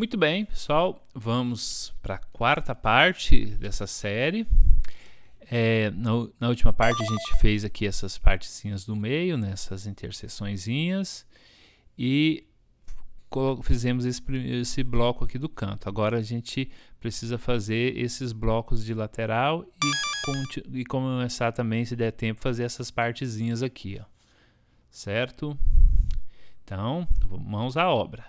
Muito bem, pessoal, vamos para a quarta parte dessa série. É, na última parte a gente fez aqui essas partezinhas do meio, nessas né, interseçõezinhas, e fizemos esse, esse bloco aqui do canto. Agora a gente precisa fazer esses blocos de lateral e, e começar também, se der tempo, fazer essas partezinhas aqui, ó. certo? Então, mãos à obra.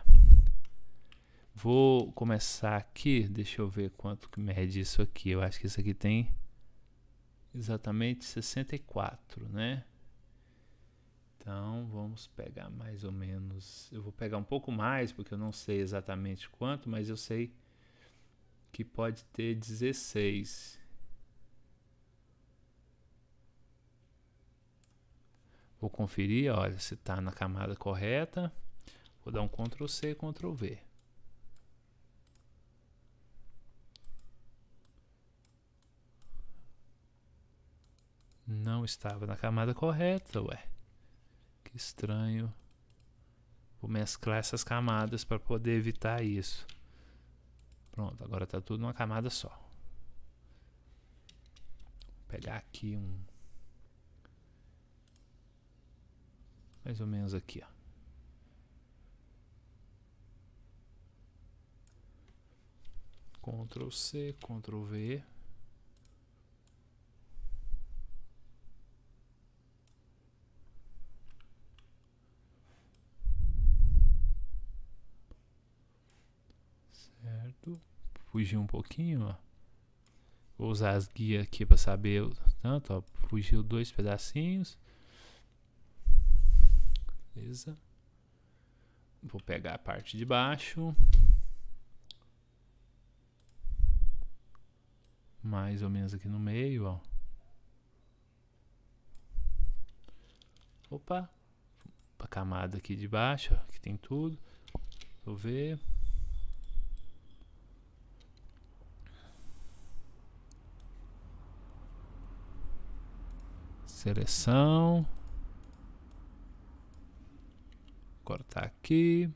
Vou começar aqui, deixa eu ver quanto que mede isso aqui. Eu acho que isso aqui tem exatamente 64, né? Então vamos pegar mais ou menos. Eu vou pegar um pouco mais, porque eu não sei exatamente quanto, mas eu sei que pode ter 16. Vou conferir, olha, se está na camada correta. Vou dar um Ctrl C, Ctrl V. não estava na camada correta, ué. Que estranho. Vou mesclar essas camadas para poder evitar isso. Pronto, agora está tudo numa camada só. Vou pegar aqui um... Mais ou menos aqui, ó. Ctrl C, Ctrl V. fugir um pouquinho, ó. Vou usar as guias aqui para saber o tanto, ó. Fugiu dois pedacinhos. Beleza. Vou pegar a parte de baixo. Mais ou menos aqui no meio, ó. Opa. A camada aqui de baixo, ó, que tem tudo. Vou ver. Seleção. Cortar aqui.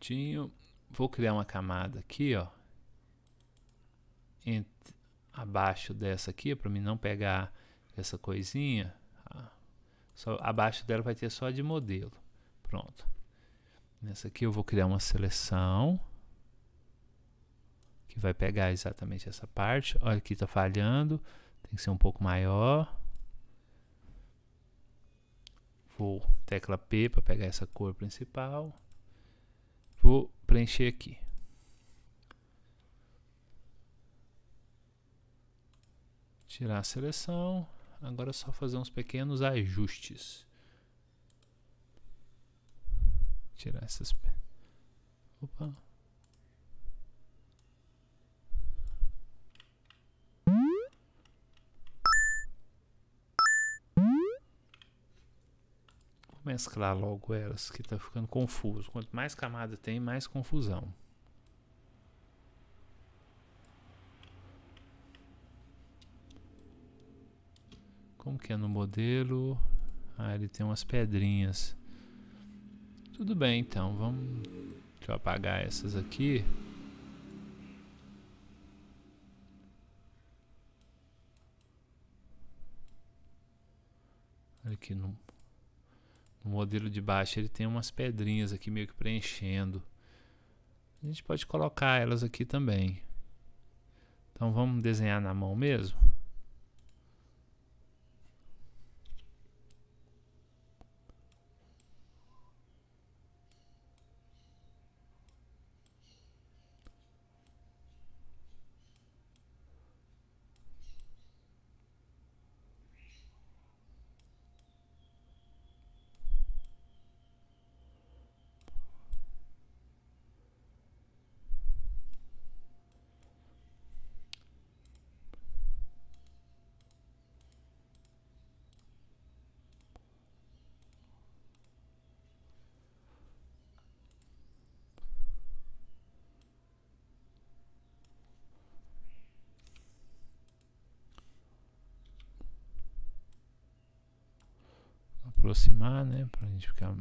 Tinho. Vou criar uma camada aqui, ó. entre abaixo dessa aqui, para mim não pegar essa coisinha. Só, abaixo dela vai ter só de modelo. Pronto. Nessa aqui eu vou criar uma seleção que vai pegar exatamente essa parte. Olha, aqui está falhando, tem que ser um pouco maior. Vou tecla P para pegar essa cor principal. Vou preencher aqui. Tirar a seleção. Agora é só fazer uns pequenos ajustes. Tirar essas. Opa. mesclar logo elas, que está ficando confuso. Quanto mais camada tem, mais confusão. Como que é no modelo? Ah, ele tem umas pedrinhas. Tudo bem, então. Vamos... Deixa eu apagar essas aqui. Aqui no no modelo de baixo, ele tem umas pedrinhas aqui meio que preenchendo. A gente pode colocar elas aqui também. Então vamos desenhar na mão mesmo. aproximar, né? Pra gente ficar.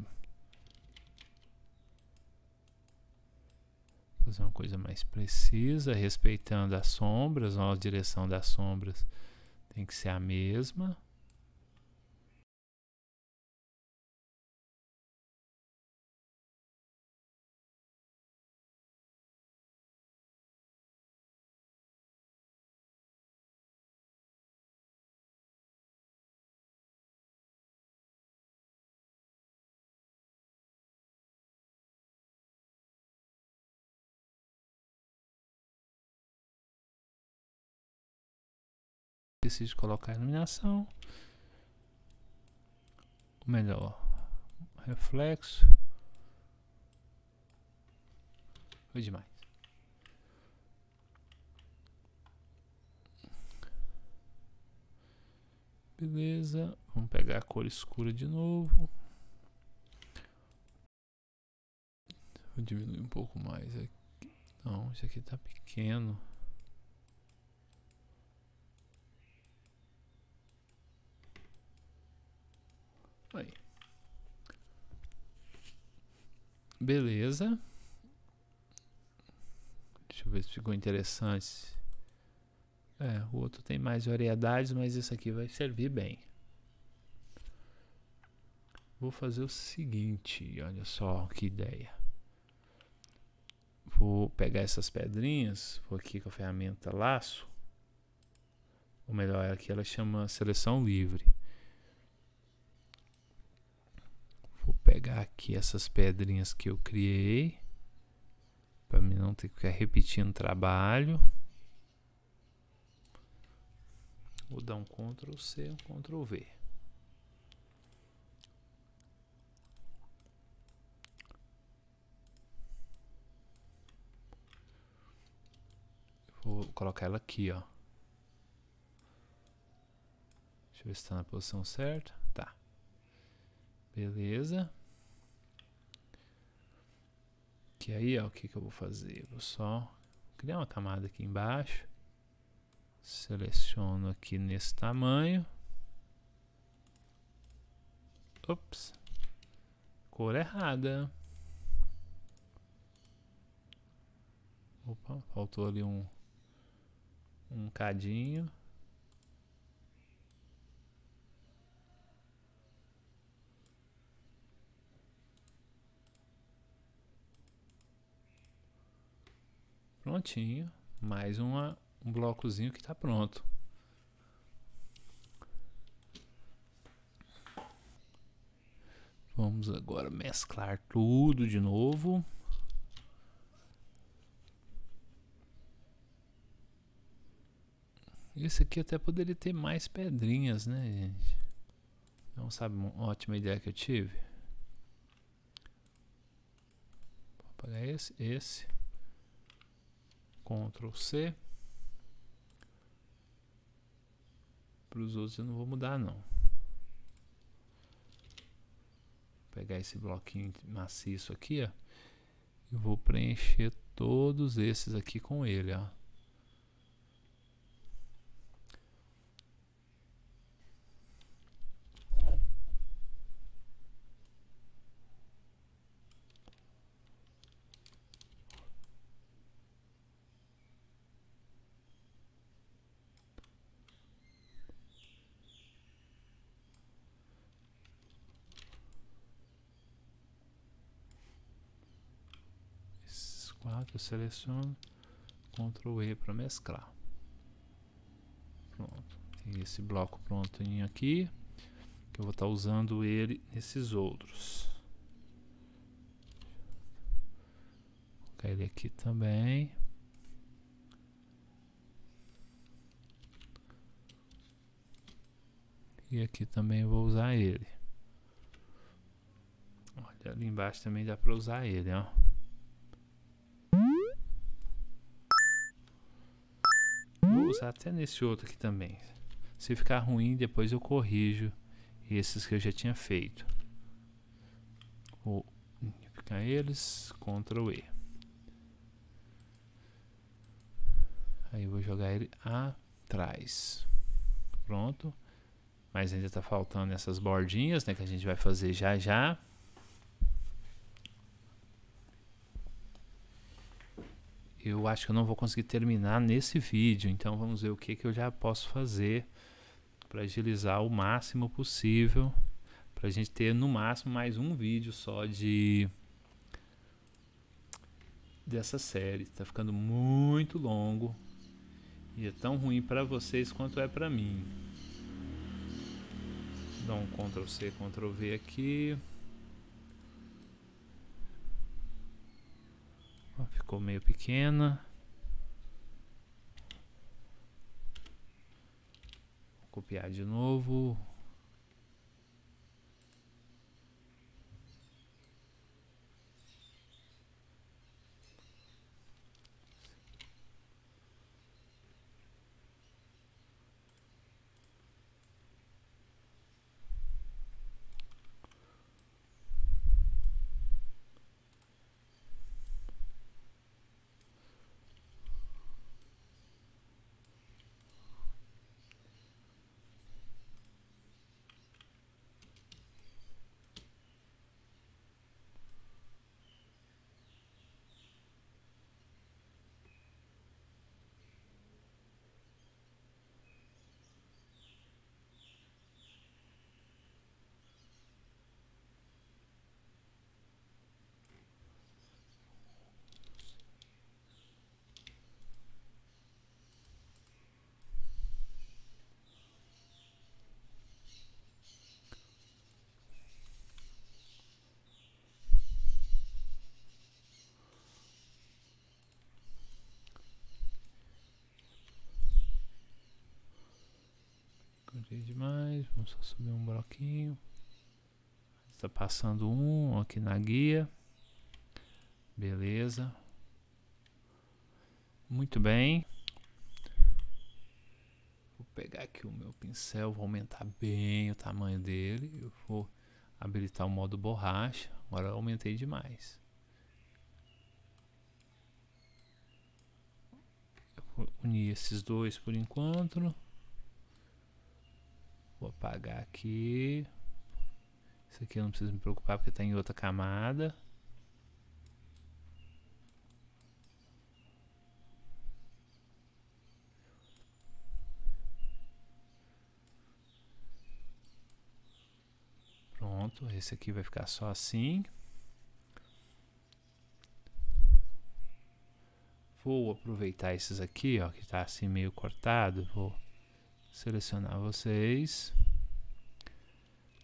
Fazer uma coisa mais precisa, respeitando as sombras, a direção das sombras tem que ser a mesma. esqueci de colocar a iluminação. Melhor, reflexo. Foi demais. Beleza, vamos pegar a cor escura de novo. Vou diminuir um pouco mais aqui. Não, isso aqui tá pequeno. Beleza. Deixa eu ver se ficou interessante. É, o outro tem mais variedades, mas esse aqui vai servir bem. Vou fazer o seguinte, olha só que ideia. Vou pegar essas pedrinhas, vou aqui com a ferramenta laço. Ou melhor, aqui ela chama seleção livre. pegar aqui essas pedrinhas que eu criei para mim não ter que ficar repetindo trabalho. Vou dar um Ctrl C, um Ctrl V. Vou colocar ela aqui, ó. Deixa eu ver se está na posição certa. Tá. Beleza. que aí, ó, o que, que eu vou fazer? Vou só criar uma camada aqui embaixo. Seleciono aqui nesse tamanho. Ops. Cor errada. Opa, faltou ali um um cadinho. prontinho. Mais uma, um blocozinho que está pronto. Vamos agora mesclar tudo de novo. Esse aqui até poderia ter mais pedrinhas, né, gente? Não sabe uma ótima ideia que eu tive? Vou apagar esse, esse. Ctrl C. Para os outros eu não vou mudar não. Vou pegar esse bloquinho maciço aqui, ó. E vou preencher todos esses aqui com ele, ó. quatro, eu seleciono, Ctrl E para mesclar. Pronto, tem esse bloco prontinho aqui, que eu vou estar tá usando ele nesses outros. Vou colocar ele aqui também. E aqui também vou usar ele. Olha, ali embaixo também dá para usar ele, ó. usar até nesse outro aqui também. Se ficar ruim, depois eu corrijo esses que eu já tinha feito. Vou ficar eles, Ctrl E. Aí eu vou jogar ele atrás. Pronto. Mas ainda está faltando essas bordinhas, né? Que a gente vai fazer já já. eu acho que eu não vou conseguir terminar nesse vídeo, então vamos ver o que, que eu já posso fazer para agilizar o máximo possível, para a gente ter no máximo mais um vídeo só de dessa série. Está ficando muito longo e é tão ruim para vocês quanto é para mim. Dá um Ctrl C, Ctrl V aqui. Ficou meio pequena. Vou copiar de novo. ok demais. Vamos só subir um bloquinho. Está passando um aqui na guia. Beleza. Muito bem. Vou pegar aqui o meu pincel, vou aumentar bem o tamanho dele. Eu vou habilitar o modo borracha. Agora aumentei demais. Vou unir esses dois por enquanto. Vou apagar aqui. Isso aqui eu não preciso me preocupar porque está em outra camada. Pronto, esse aqui vai ficar só assim. Vou aproveitar esses aqui, ó, que está assim meio cortado. Vou selecionar vocês,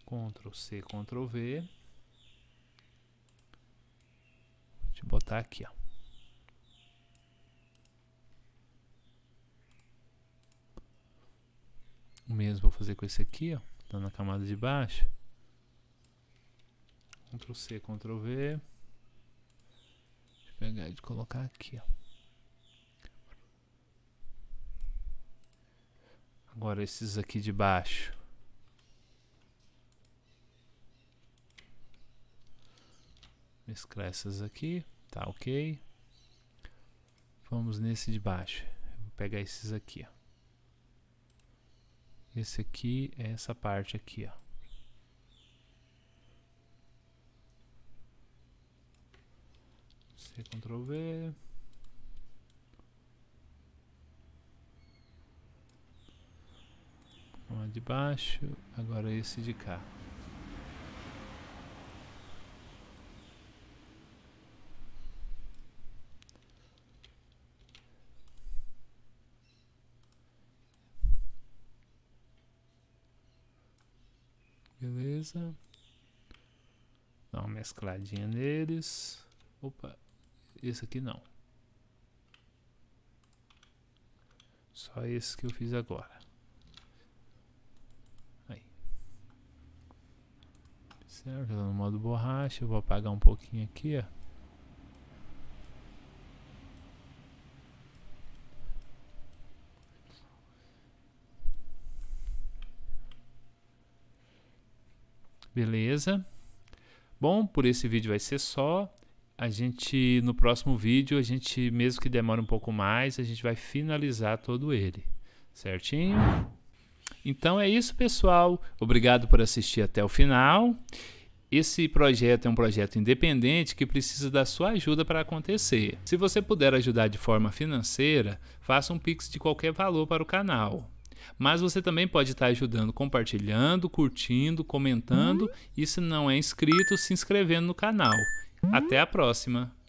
Ctrl C, Ctrl V, te botar aqui, ó. O mesmo vou fazer com esse aqui, ó, tá na camada de baixo. Ctrl C, Ctrl V. Deixa eu pegar e colocar aqui, ó. Agora esses aqui de baixo. Mesclar essas aqui. Tá ok. Vamos nesse de baixo. Vou pegar esses aqui. Ó. Esse aqui é essa parte aqui. Ó. Ctrl V. de baixo, agora esse de cá. Beleza. Dá uma mescladinha neles. Opa, esse aqui não. Só esse que eu fiz agora. Certo, tá no modo borracha, eu vou apagar um pouquinho aqui, ó. Beleza? Bom, por esse vídeo vai ser só. A gente no próximo vídeo, a gente mesmo que demore um pouco mais, a gente vai finalizar todo ele. Certinho? Então é isso, pessoal. Obrigado por assistir até o final. Esse projeto é um projeto independente que precisa da sua ajuda para acontecer. Se você puder ajudar de forma financeira, faça um pix de qualquer valor para o canal. Mas você também pode estar ajudando compartilhando, curtindo, comentando uhum. e, se não é inscrito, se inscrevendo no canal. Até a próxima!